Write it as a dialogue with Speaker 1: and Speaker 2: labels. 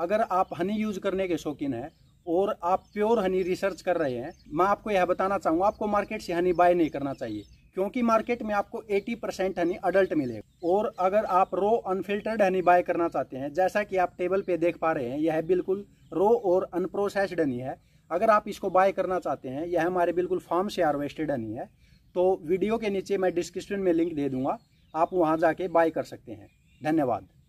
Speaker 1: अगर आप हनी यूज करने के शौकीन हैं और आप प्योर हनी रिसर्च कर रहे हैं मैं आपको यह बताना चाहूँगा आपको मार्केट से हनी बाय नहीं करना चाहिए क्योंकि मार्केट में आपको 80 परसेंट हनी अडल्ट मिलेगा और अगर आप रो अनफिल्टर्ड हनी बाय करना चाहते हैं जैसा कि आप टेबल पे देख पा रहे हैं यह बिल्कुल रो और अनप्रोसेस्ड हनी है अगर आप इसको बाय करना चाहते हैं यह हमारे बिल्कुल फार्म से हार्वेस्टेड हनी है तो वीडियो के नीचे मैं डिस्क्रिप्शन में लिंक दे दूंगा आप वहाँ जाके बाय कर सकते हैं धन्यवाद